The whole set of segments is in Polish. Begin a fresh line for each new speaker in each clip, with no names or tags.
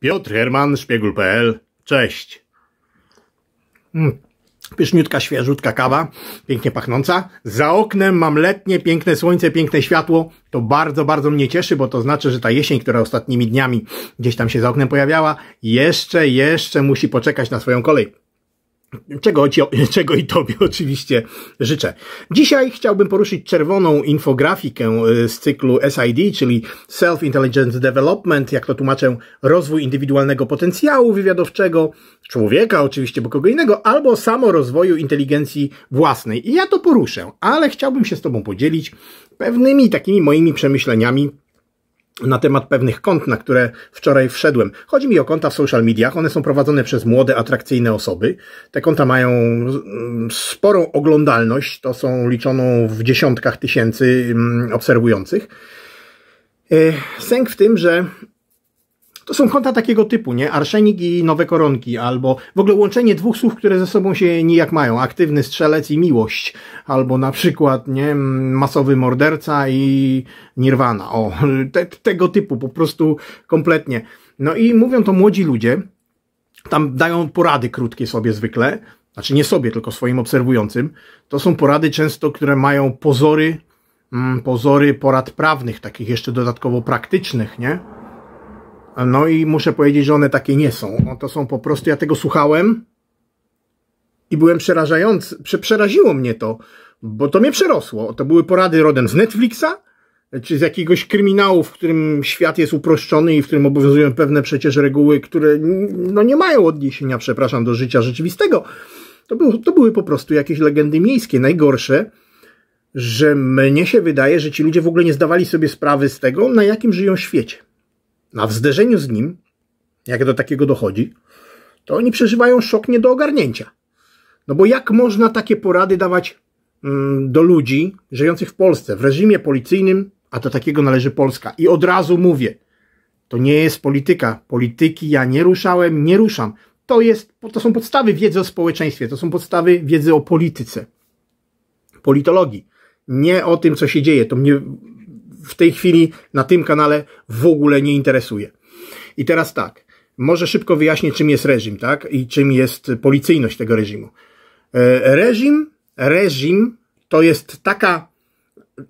Piotr Herman, szpiegul.pl. Cześć. Mm. Pyszniutka, świeżutka kawa, pięknie pachnąca. Za oknem mam letnie, piękne słońce, piękne światło. To bardzo, bardzo mnie cieszy, bo to znaczy, że ta jesień, która ostatnimi dniami gdzieś tam się za oknem pojawiała, jeszcze, jeszcze musi poczekać na swoją kolej. Czego, ci, czego i Tobie oczywiście życzę. Dzisiaj chciałbym poruszyć czerwoną infografikę y, z cyklu SID, czyli Self Intelligence Development, jak to tłumaczę, rozwój indywidualnego potencjału wywiadowczego, człowieka oczywiście, bo kogo innego, albo samo rozwoju inteligencji własnej. I ja to poruszę, ale chciałbym się z Tobą podzielić pewnymi takimi moimi przemyśleniami na temat pewnych kont, na które wczoraj wszedłem. Chodzi mi o konta w social mediach. One są prowadzone przez młode, atrakcyjne osoby. Te konta mają mm, sporą oglądalność. To są liczoną w dziesiątkach tysięcy mm, obserwujących. E, sęk w tym, że to są konta takiego typu, nie? Arszenik i nowe koronki, albo w ogóle łączenie dwóch słów, które ze sobą się nijak mają. Aktywny strzelec i miłość, albo na przykład, nie? Masowy morderca i nirwana. O, te, tego typu, po prostu kompletnie. No i mówią to młodzi ludzie, tam dają porady krótkie sobie zwykle, znaczy nie sobie, tylko swoim obserwującym. To są porady często, które mają pozory, mm, pozory porad prawnych, takich jeszcze dodatkowo praktycznych, nie? No i muszę powiedzieć, że one takie nie są. No to są po prostu, ja tego słuchałem i byłem przerażający, przeraziło mnie to, bo to mnie przerosło. To były porady rodem z Netflixa, czy z jakiegoś kryminału, w którym świat jest uproszczony i w którym obowiązują pewne przecież reguły, które no nie mają odniesienia, przepraszam, do życia rzeczywistego. To, był, to były po prostu jakieś legendy miejskie. Najgorsze, że mnie się wydaje, że ci ludzie w ogóle nie zdawali sobie sprawy z tego, na jakim żyją świecie. Na wzderzeniu z nim, jak do takiego dochodzi, to oni przeżywają szok nie do ogarnięcia. No bo jak można takie porady dawać mm, do ludzi żyjących w Polsce, w reżimie policyjnym, a do takiego należy Polska. I od razu mówię, to nie jest polityka. Polityki ja nie ruszałem, nie ruszam. To, jest, to są podstawy wiedzy o społeczeństwie, to są podstawy wiedzy o polityce, politologii. Nie o tym, co się dzieje. To mnie w tej chwili na tym kanale w ogóle nie interesuje. I teraz tak, może szybko wyjaśnię, czym jest reżim, tak? I czym jest policyjność tego reżimu. E, reżim, reżim to jest taka,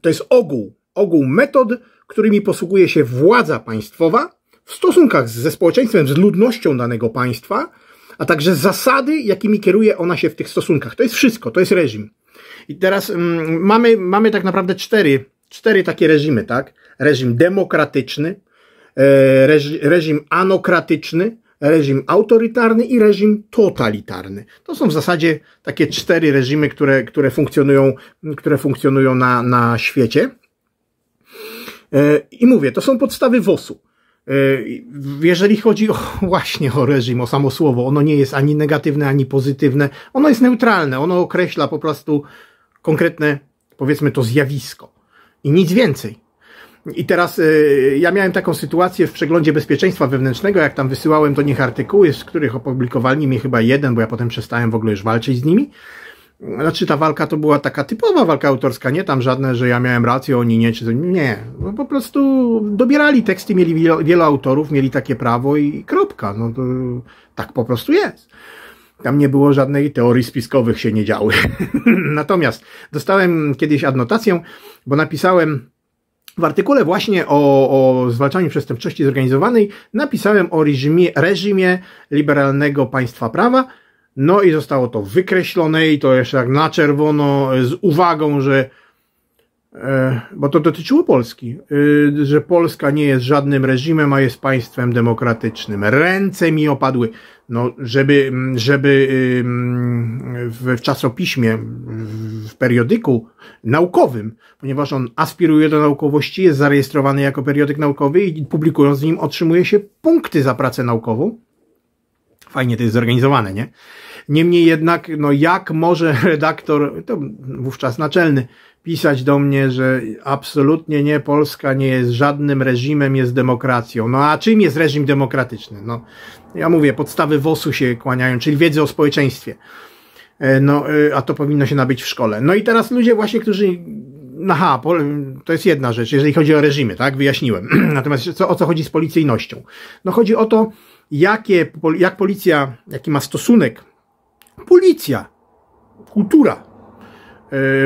to jest ogół, ogół metod, którymi posługuje się władza państwowa w stosunkach ze społeczeństwem, z ludnością danego państwa, a także zasady, jakimi kieruje ona się w tych stosunkach. To jest wszystko, to jest reżim. I teraz mm, mamy, mamy tak naprawdę cztery cztery takie reżimy, tak? Reżim demokratyczny, e, reżim anokratyczny, reżim autorytarny i reżim totalitarny. To są w zasadzie takie cztery reżimy, które, które funkcjonują, które funkcjonują na, na świecie. E, I mówię, to są podstawy WOS-u. E, jeżeli chodzi o, właśnie o reżim, o samo słowo, ono nie jest ani negatywne, ani pozytywne. Ono jest neutralne. Ono określa po prostu konkretne, powiedzmy to, zjawisko i nic więcej. I teraz y, ja miałem taką sytuację w przeglądzie bezpieczeństwa wewnętrznego, jak tam wysyłałem do nich artykuły, z których opublikowali mi chyba jeden, bo ja potem przestałem w ogóle już walczyć z nimi. Znaczy ta walka to była taka typowa walka autorska, nie tam żadne, że ja miałem rację, oni nie, czy to, nie. No, po prostu dobierali teksty, mieli wielo wielu autorów, mieli takie prawo i kropka. No to, tak po prostu jest. Tam nie było żadnej teorii spiskowych się nie działy. Natomiast dostałem kiedyś adnotację, bo napisałem w artykule właśnie o, o zwalczaniu przestępczości zorganizowanej napisałem o reżimie, reżimie liberalnego państwa prawa. No i zostało to wykreślone i to jeszcze tak na czerwono z uwagą, że E, bo to dotyczyło Polski, e, że Polska nie jest żadnym reżimem, a jest państwem demokratycznym. Ręce mi opadły. No, żeby, żeby w czasopiśmie, w periodyku naukowym, ponieważ on aspiruje do naukowości, jest zarejestrowany jako periodyk naukowy i publikując w nim otrzymuje się punkty za pracę naukową fajnie to jest zorganizowane, nie? Niemniej jednak, no jak może redaktor, to wówczas naczelny, pisać do mnie, że absolutnie nie, Polska nie jest żadnym reżimem, jest demokracją. No a czym jest reżim demokratyczny? No, ja mówię, podstawy WOS-u się kłaniają, czyli wiedzy o społeczeństwie. E, no, e, a to powinno się nabyć w szkole. No i teraz ludzie właśnie, którzy aha, no, to jest jedna rzecz, jeżeli chodzi o reżimy, tak, wyjaśniłem. Natomiast co, o co chodzi z policyjnością? No chodzi o to, jakie, jak policja, jaki ma stosunek policja, kultura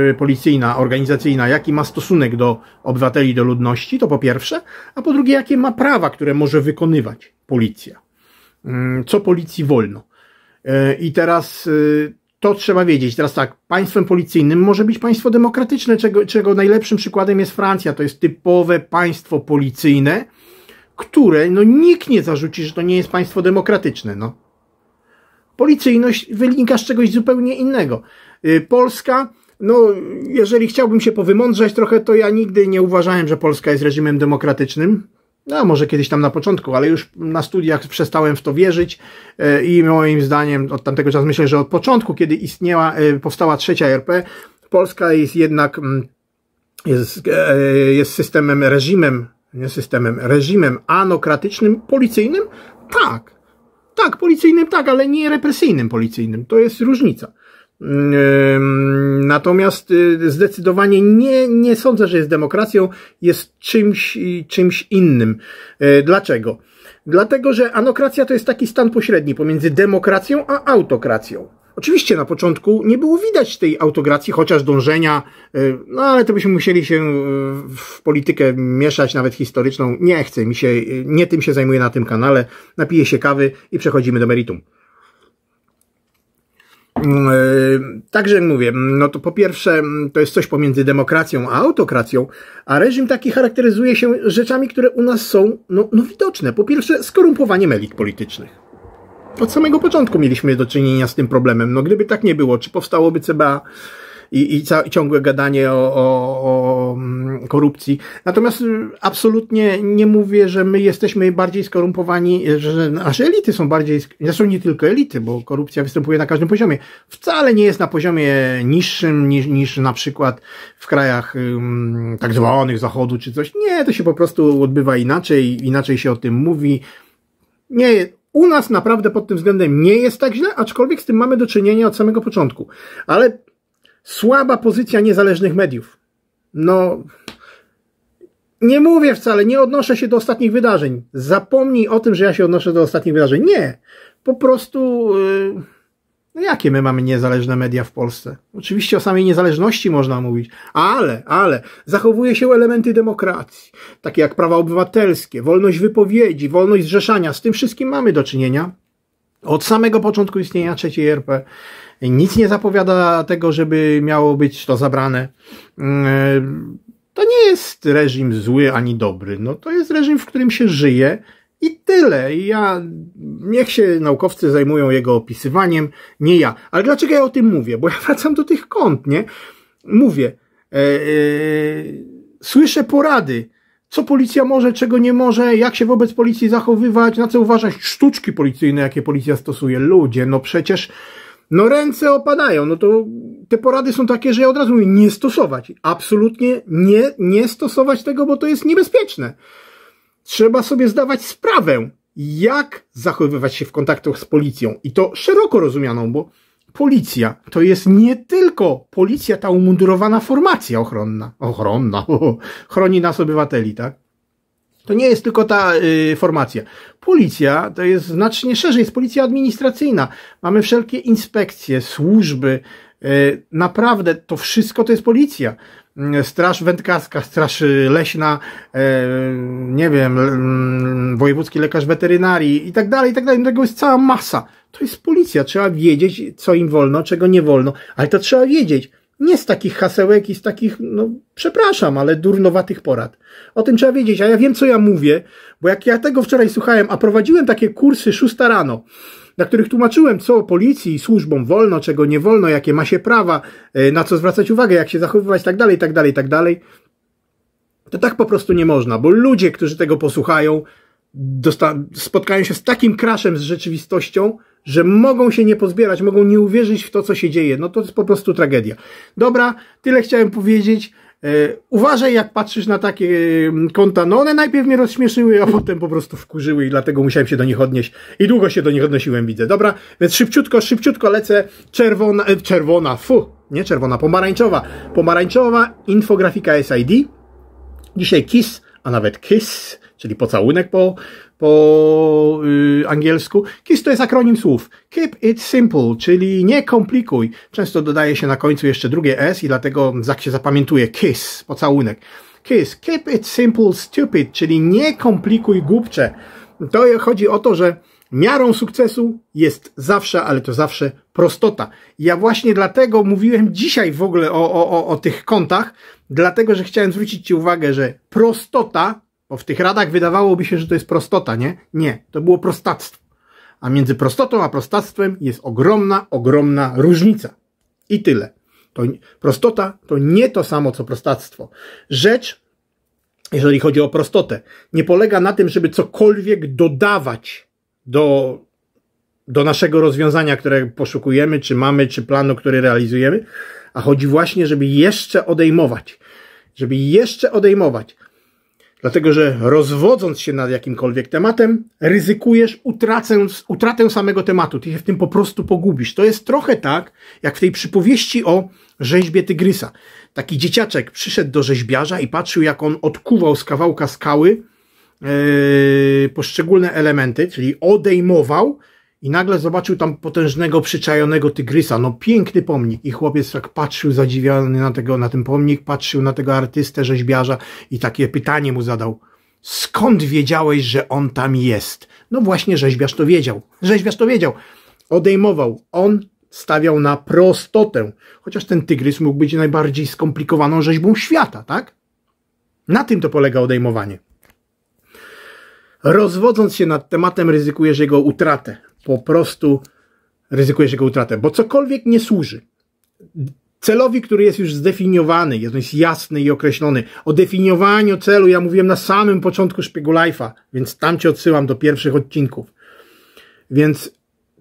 yy, policyjna, organizacyjna, jaki ma stosunek do obywateli, do ludności, to po pierwsze, a po drugie, jakie ma prawa, które może wykonywać policja. Mm, co policji wolno. E, I teraz e, to trzeba wiedzieć. Teraz tak, państwem policyjnym może być państwo demokratyczne, czego, czego najlepszym przykładem jest Francja. To jest typowe państwo policyjne, które no, nikt nie zarzuci, że to nie jest państwo demokratyczne. No. Policyjność wynika z czegoś zupełnie innego. Y, Polska, no, jeżeli chciałbym się powymądrzać trochę, to ja nigdy nie uważałem, że Polska jest reżimem demokratycznym. No, może kiedyś tam na początku, ale już na studiach przestałem w to wierzyć y, i moim zdaniem od tamtego czasu myślę, że od początku, kiedy istniała, y, powstała trzecia RP, Polska jest jednak mm, jest, e, e, jest systemem, reżimem nie systemem, reżimem anokratycznym, policyjnym? Tak. Tak, policyjnym tak, ale nie represyjnym policyjnym. To jest różnica. Natomiast y, zdecydowanie nie, nie sądzę, że jest demokracją, jest czymś, y, czymś innym. Y, dlaczego? Dlatego, że anokracja to jest taki stan pośredni pomiędzy demokracją a autokracją. Oczywiście na początku nie było widać tej autokracji, chociaż dążenia, y, no ale to byśmy musieli się y, w politykę mieszać, nawet historyczną. Nie chcę, mi się, y, nie tym się zajmuję na tym kanale. Napiję się kawy i przechodzimy do meritum. Także jak mówię, no to po pierwsze to jest coś pomiędzy demokracją a autokracją, a reżim taki charakteryzuje się rzeczami, które u nas są no, no widoczne. Po pierwsze skorumpowanie elit politycznych od samego początku mieliśmy do czynienia z tym problemem. No gdyby tak nie było, czy powstałoby CBA i, i, ca- i ciągłe gadanie o, o, o mm, korupcji. Natomiast y, absolutnie nie mówię, że my jesteśmy bardziej skorumpowani, że nasze elity są bardziej, zresztą nie tylko elity, bo korupcja występuje na każdym poziomie. Wcale nie jest na poziomie niższym niż, niż na przykład w krajach tak zwanych zachodu czy coś. Nie, to się po prostu odbywa inaczej, inaczej się o tym mówi. Nie, u nas naprawdę pod tym względem nie jest tak źle, aczkolwiek z tym mamy do czynienia od samego początku. Ale słaba pozycja niezależnych mediów. No, nie mówię wcale, nie odnoszę się do ostatnich wydarzeń. Zapomnij o tym, że ja się odnoszę do ostatnich wydarzeń. Nie. Po prostu. Yy no jakie my mamy niezależne media w Polsce? Oczywiście o samej niezależności można mówić, ale, ale zachowuje się elementy demokracji, takie jak prawa obywatelskie, wolność wypowiedzi, wolność zrzeszania. Z tym wszystkim mamy do czynienia. Od samego początku istnienia trzeciej RP nic nie zapowiada tego, żeby miało być to zabrane. Mm, to nie jest reżim zły ani dobry. No, to jest reżim, w którym się żyje i tyle. Ja, niech się naukowcy zajmują jego opisywaniem, nie ja. Ale dlaczego ja o tym mówię? Bo ja wracam do tych kąt, nie? Mówię, e, e, słyszę porady, co policja może, czego nie może, jak się wobec policji zachowywać, na co uważać, sztuczki policyjne, jakie policja stosuje. Ludzie, no przecież, no ręce opadają, no to te porady są takie, że ja od razu mówię, nie stosować. Absolutnie nie, nie stosować tego, bo to jest niebezpieczne trzeba sobie zdawać sprawę, jak zachowywać się w kontaktach z policją. I to szeroko rozumianą, bo policja to jest nie tylko policja, ta umundurowana formacja ochronna. Ochronna, chroni nas obywateli, tak? To nie jest tylko ta y, formacja. Policja to jest znacznie szerzej, jest policja administracyjna. Mamy wszelkie inspekcje, służby. Y, naprawdę to wszystko to jest policja. Mm, straż wędkarska, straż leśna, e, nie wiem, mm, wojewódzki lekarz weterynarii i tak dalej, i tak dalej. No tego jest cała masa. To jest policja. Trzeba wiedzieć, co im wolno, czego nie wolno, ale to trzeba wiedzieć. Nie z takich hasełek i z takich, no przepraszam, ale durnowatych porad. O tym trzeba wiedzieć, a ja wiem, co ja mówię, bo jak ja tego wczoraj słuchałem, a prowadziłem takie kursy szósta rano, na których tłumaczyłem, co policji i służbom wolno, czego nie wolno, jakie ma się prawa, e, na co zwracać uwagę, jak się zachowywać, tak dalej, tak dalej, tak dalej. To tak po prostu nie można, bo ludzie, którzy tego posłuchają, spotkają się z takim kraszem z rzeczywistością, że mogą się nie pozbierać, mogą nie uwierzyć w to, co się dzieje. No to jest po prostu tragedia. Dobra, tyle chciałem powiedzieć. E, uważaj, jak patrzysz na takie mm, konta. No one najpierw mnie rozśmieszyły, a potem po prostu wkurzyły i dlatego musiałem się do nich odnieść. I długo się do nich odnosiłem, widzę. Dobra, więc szybciutko, szybciutko lecę. Czerwona, e, czerwona, fu, nie czerwona, pomarańczowa. Pomarańczowa infografika SID. Dzisiaj KISS, a nawet KISS czyli pocałunek po, po yy, angielsku. KISS to jest akronim słów. Keep it simple, czyli nie komplikuj. Często dodaje się na końcu jeszcze drugie S i dlatego Zak się zapamiętuje. KISS, pocałunek. KISS, keep it simple, stupid, czyli nie komplikuj głupcze. To chodzi o to, że miarą sukcesu jest zawsze, ale to zawsze prostota. Ja właśnie dlatego mówiłem dzisiaj w ogóle o, o, o, o tych kątach, dlatego że chciałem zwrócić Ci uwagę, że prostota bo w tych radach wydawałoby się, że to jest prostota, nie? Nie, to było prostactwo. A między prostotą a prostactwem jest ogromna, ogromna różnica. I tyle. To, prostota to nie to samo, co prostactwo. Rzecz, jeżeli chodzi o prostotę, nie polega na tym, żeby cokolwiek dodawać do, do naszego rozwiązania, które poszukujemy, czy mamy, czy planu, który realizujemy, a chodzi właśnie, żeby jeszcze odejmować. Żeby jeszcze odejmować. Dlatego, że rozwodząc się nad jakimkolwiek tematem, ryzykujesz utracę, utratę samego tematu. Ty się w tym po prostu pogubisz. To jest trochę tak, jak w tej przypowieści o rzeźbie tygrysa. Taki dzieciaczek przyszedł do rzeźbiarza i patrzył, jak on odkuwał z kawałka skały yy, poszczególne elementy, czyli odejmował i nagle zobaczył tam potężnego, przyczajonego tygrysa. No piękny pomnik. I chłopiec tak patrzył zadziwiony na, tego, na ten pomnik, patrzył na tego artystę, rzeźbiarza i takie pytanie mu zadał. Skąd wiedziałeś, że on tam jest? No właśnie rzeźbiarz to wiedział. Rzeźbiarz to wiedział. Odejmował. On stawiał na prostotę. Chociaż ten tygrys mógł być najbardziej skomplikowaną rzeźbą świata, tak? Na tym to polega odejmowanie. Rozwodząc się nad tematem, ryzykujesz jego utratę po prostu ryzykujesz jego utratę, bo cokolwiek nie służy celowi, który jest już zdefiniowany, jest, jest jasny i określony. O definiowaniu celu ja mówiłem na samym początku Szpiegu Life'a, więc tam cię odsyłam do pierwszych odcinków. Więc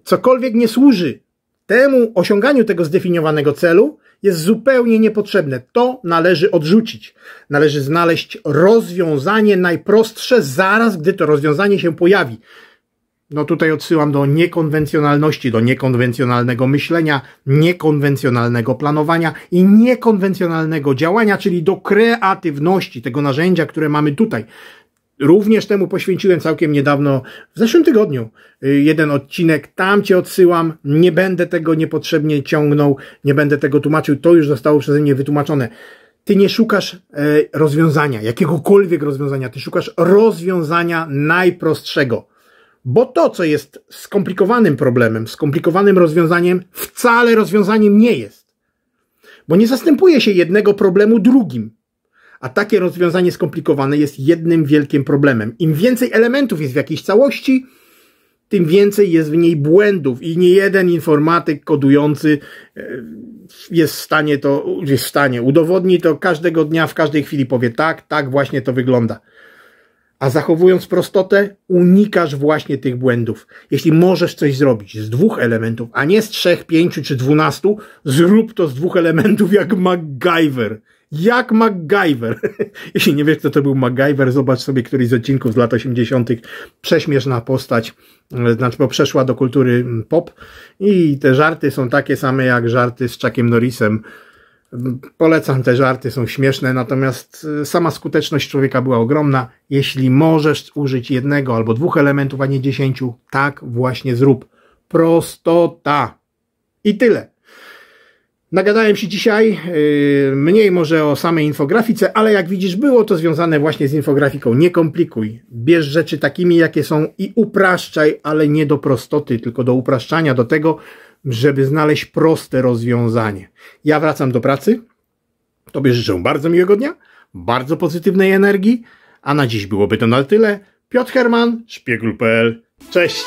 cokolwiek nie służy temu osiąganiu tego zdefiniowanego celu, jest zupełnie niepotrzebne. To należy odrzucić. Należy znaleźć rozwiązanie najprostsze zaraz, gdy to rozwiązanie się pojawi. No tutaj odsyłam do niekonwencjonalności, do niekonwencjonalnego myślenia, niekonwencjonalnego planowania i niekonwencjonalnego działania, czyli do kreatywności tego narzędzia, które mamy tutaj. Również temu poświęciłem całkiem niedawno, w zeszłym tygodniu, y, jeden odcinek. Tam cię odsyłam. Nie będę tego niepotrzebnie ciągnął, nie będę tego tłumaczył. To już zostało przeze mnie wytłumaczone. Ty nie szukasz e, rozwiązania, jakiegokolwiek rozwiązania. Ty szukasz rozwiązania najprostszego bo to, co jest skomplikowanym problemem, skomplikowanym rozwiązaniem, wcale rozwiązaniem nie jest. Bo nie zastępuje się jednego problemu drugim. A takie rozwiązanie skomplikowane jest jednym wielkim problemem. Im więcej elementów jest w jakiejś całości, tym więcej jest w niej błędów i nie jeden informatyk kodujący e, jest w stanie to, jest w stanie udowodni to każdego dnia, w każdej chwili powie tak, tak właśnie to wygląda a zachowując prostotę, unikasz właśnie tych błędów. Jeśli możesz coś zrobić z dwóch elementów, a nie z trzech, pięciu czy dwunastu, zrób to z dwóch elementów jak MacGyver. Jak MacGyver. Jeśli nie wiesz, kto to był MacGyver, zobacz sobie któryś z odcinków z lat 80. Prześmieszna postać, e, znaczy bo przeszła do kultury pop i te żarty są takie same jak żarty z Chuckiem Norrisem Polecam, te żarty są śmieszne, natomiast y, sama skuteczność człowieka była ogromna. Jeśli możesz użyć jednego albo dwóch elementów, a nie dziesięciu, tak właśnie zrób. Prostota. I tyle. Nagadałem się dzisiaj y, mniej może o samej infografice, ale jak widzisz, było to związane właśnie z infografiką. Nie komplikuj. Bierz rzeczy takimi, jakie są i upraszczaj, ale nie do prostoty, tylko do upraszczania, do tego, żeby znaleźć proste rozwiązanie. Ja wracam do pracy. Tobie życzę bardzo miłego dnia, bardzo pozytywnej energii, a na dziś byłoby to na tyle. Piotr Herman, szpiegul.pl. Cześć!